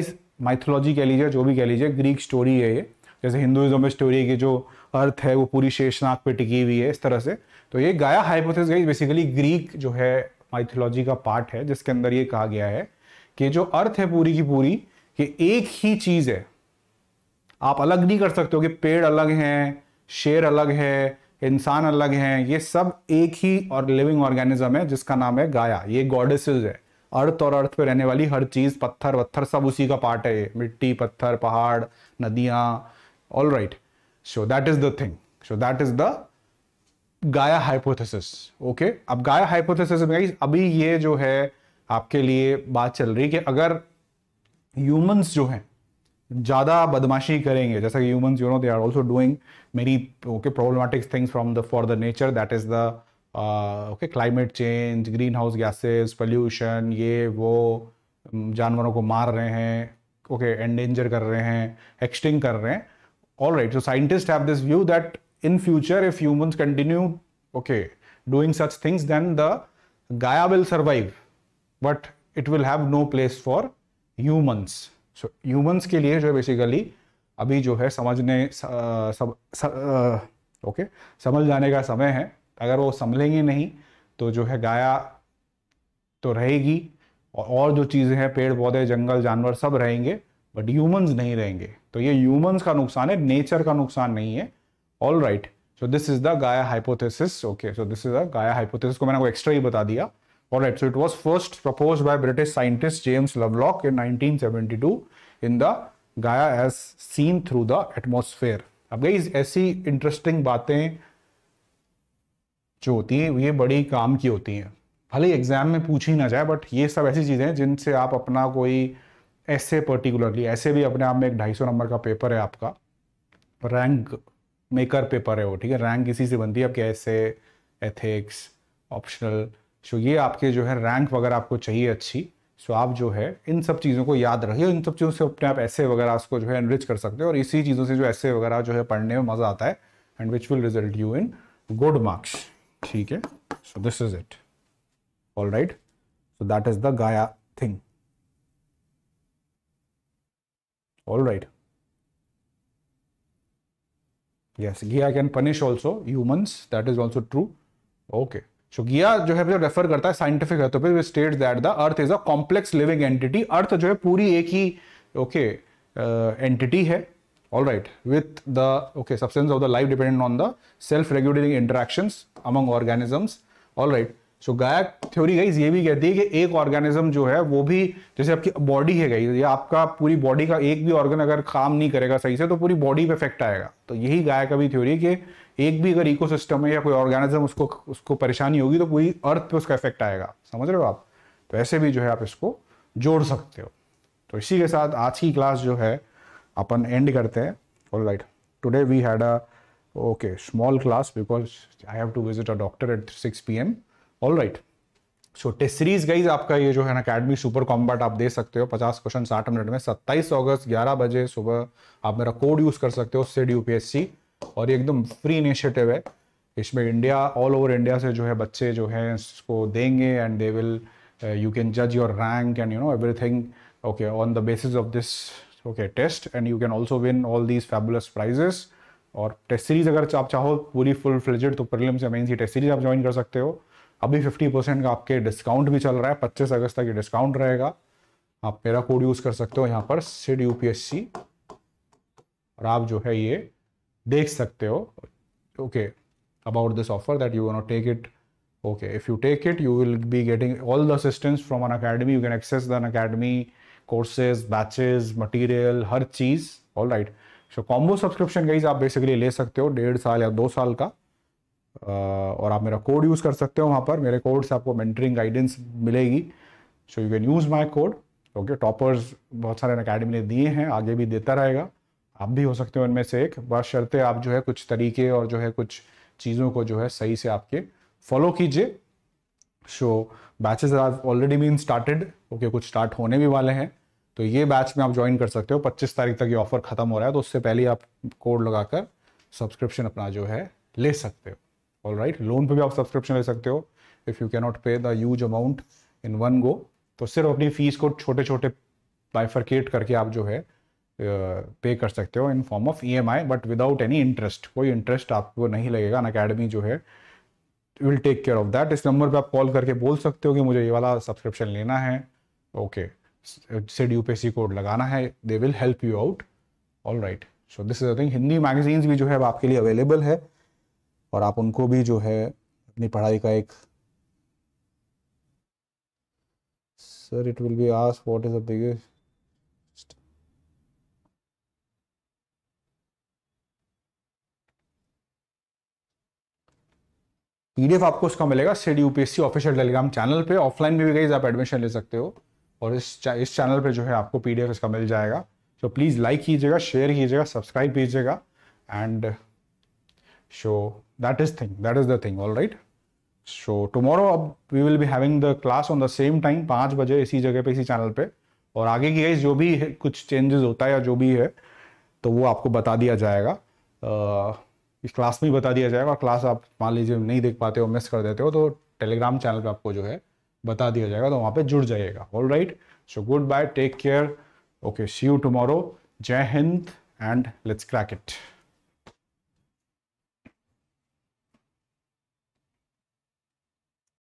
माइथोलॉजी कह लीजिए जो भी कह लीजिए ग्रीक स्टोरी है ये जैसे हिंदुइज्म में स्टोरी की जो अर्थ है वो पूरी शेषनाग पे टिकी हुई है इस तरह से तो ये गाया हाइपोथेसिस गई बेसिकली ग्रीक जो है माइथोलॉजी का पार्ट है जिसके अंदर ये कहा गया है कि जो अर्थ है पूरी की पूरी कि एक ही चीज़ है आप अलग नहीं कर सकते हो कि पेड़ अलग हैं शेर अलग है इंसान अलग है ये सब एक ही और लिविंग ऑर्गेनिज्म है जिसका नाम है गाया ये गॉडेसेस है अर्थ और अर्थ पे रहने वाली हर चीज़ पत्थर वत्थर सब उसी का पार्ट है ये मिट्टी पत्थर पहाड़ नदियां all right so that is the thing so that is the Gaia hypothesis okay अब गाया हाइपोथेसिस में अभी ये जो है आपके लिए बात चल रही है कि अगर ह्यूमंस जो हैं ज़्यादा बदमाशी करेंगे जैसा कि humans you know they are also doing many okay problematic things from the for the nature that is the uh, okay climate change greenhouse gases pollution ये वो जानवरों को मार रहे हैं ओके एंडेंजर कर रहे हैं एक्सटिंग कर रहे हैं all right so scientist have this view that in future if humans continue okay doing such things then the Gaia will survive but it will have no place for humans so humans के लिए जो basically अभी जो है समझने सब, okay समझ जाने का समय है अगर वो संभलेंगे नहीं तो जो है गाया तो रहेगी और जो चीज़ें हैं पेड़ पौधे जंगल जानवर सब रहेंगे बट ह्यूमंस नहीं रहेंगे तो ये ह्यूमंस का नुकसान है नेचर का नुकसान नहीं है all right so this is the Gaia hypothesis okay so this is the Gaia hypothesis को मैंने एक्स्ट्रा ही बता दिया all right so it was first propose by British scientist James Lovelock in 1972 in the Gaia age seen through the atmosphere अब गई ऐसी interesting बातें जो होती हैं ये बड़ी काम की होती हैं भले ही एग्जाम में पूछ ही ना जाए बट ये सब ऐसी चीज़ें हैं जिनसे आप अपना कोई ऐसे पर्टिकुलरली ऐसे भी अपने आप में एक ढाई सौ नंबर का पेपर है आपका रैंक मेकर पेपर है वो ठीक है रैंक इसी से बनती है आपके ऐसे एथिक्स ऑप्शनल सो ये आपके जो है रैंक वगैरह आपको चाहिए अच्छी सो आप जो है इन सब चीज़ों को याद रखिए इन सब चीज़ों से अपने आप ऐसे वगैरह उसको जो है एनरिच कर सकते हो और इसी चीज़ों से जो ऐसे वगैरह जो है पढ़ने में मज़ा आता है and which will result you in good marks ठीक है so this is it all right so that is the Gaia thing all right yes Gaia can punish also humans that is also true okay शुगिया जो है refer करता है scientific तो state that the earth is a complex living entity earth जो है पूरी एक ही ओके एंटिटी uh, है all right with the okay substance of the life dependent on the self regulating interaction among organisms all right so गायक theory guys ये भी कहती है कि एक ऑर्गेनिज्म जो है वो भी जैसे आपकी बॉडी है गाइज या आपका पूरी बॉडी का एक भी ऑर्गन अगर काम नहीं करेगा सही से तो पूरी बॉडी पे इफेक्ट आएगा तो यही गायक का भी थ्योरी है कि एक भी अगर इको सिस्टम है या कोई ऑर्गेनिज्म उसको उसको परेशानी होगी तो पूरी अर्थ पे उसका इफेक्ट आएगा समझ रहे हो आप तो ऐसे भी जो है आप इसको जोड़ सकते हो तो इसी के साथ आज की क्लास जो है अपन एंड करते हैं all right today we had a okay small class because I have to visit a doctor at six P M all right so test series guys आपका ये जो है ना अकेडमी सुपर कॉम्बैट आप दे सकते हो पचास क्वेश्चन साठ मिनट में सत्ताईस अगस्त ग्यारह बजे सुबह आप मेरा कोड यूज कर सकते हो सेड सी और ये एकदम फ्री इनिशिएटिव है इसमें इंडिया ऑल ओवर इंडिया से जो है बच्चे जो हैं इसको देंगे and they will you can जज your rank and you know everything okay on the basis of this okay test and you can also win all these fabulous prizes और टेस्ट सीरीज अगर आप चाहो पूरी फुल फ्लेजेड तो prelims या सी test series आप ज्वाइन कर सकते हो अभी 50 परसेंट का आपके डिस्काउंट भी चल रहा है 25 अगस्त तक ये डिस्काउंट रहेगा आप मेरा कोड यूज़ कर सकते हो यहाँ पर सिड यूपीएससी और आप जो है ये देख सकते हो okay about this offer that you not take it okay if you take it you will be getting all the assistance from Unacademy you can access Unacademy courses batches material हर चीज all right so combo subscription guys आप basically ले सकते हो डेढ़ साल या दो साल का uh, और आप मेरा कोड यूज कर सकते हो वहाँ पर मेरे कोड से आपको मैंटरिंग गाइडेंस मिलेगी so you can use my code okay toppers बहुत सारे अकेडमी ने दिए हैं आगे भी देता रहेगा आप भी हो सकते हो उनमें से एक शर्ते आप जो है कुछ तरीके और जो है कुछ चीज़ों को जो है सही से आपके फॉलो कीजिए so batches are already been started okay कुछ स्टार्ट होने भी वाले हैं तो ये बैच में आप ज्वाइन कर सकते हो 25 तारीख तक ये ऑफर खत्म हो रहा है तो उससे पहले आप कोड लगाकर सब्सक्रिप्शन अपना जो है ले सकते हो ऑल राइट लोन पर भी आप सब्सक्रिप्शन ले सकते हो if you cannot pay the huge amount in one go तो सिर्फ अपनी फीस को छोटे छोटे बाइफरकेट करके आप जो है पे uh, कर सकते हो in form of E but without any interest कोई इंटरेस्ट आपको नहीं लगेगा अन अकेडमी जो है will take care of that इस नंबर पे आप कॉल करके बोल सकते हो कि मुझे ये वाला सब्सक्रिप्शन लेना है ओके सेड सी कोड लगाना है they will help you out all right so this is thing Hindi magazines भी जो है आपके लिए अवेलेबल है और आप उनको भी जो है अपनी पढ़ाई का एक sir it will be ask what is the biggest PDF e आपको उसका मिलेगा C D UPSC official Telegram channel पे ऑफलाइन में भी गई आप एडमिशन ले सकते हो और इस चा, इस चैनल पे जो है आपको पीडीएफ इसका मिल जाएगा सो प्लीज़ लाइक कीजिएगा शेयर कीजिएगा सब्सक्राइब कीजिएगा and so that is thing that is the thing all right so tomorrow अब we will be having the class on the same time पाँच बजे इसी जगह पे इसी चैनल पे और आगे की गई जो भी कुछ चेंजेस होता है या जो भी है तो वो आपको बता दिया जाएगा uh, इस क्लास में ही बता दिया जाएगा और क्लास आप मान लीजिए नहीं देख पाते हो मिस कर देते हो तो टेलीग्राम चैनल पे आपको जो है बता दिया जाएगा तो वहाँ पर जुड़ जाइएगा all right so good bye take care okay see you tomorrow जय हिंद एंड लेट्स क्रैक इट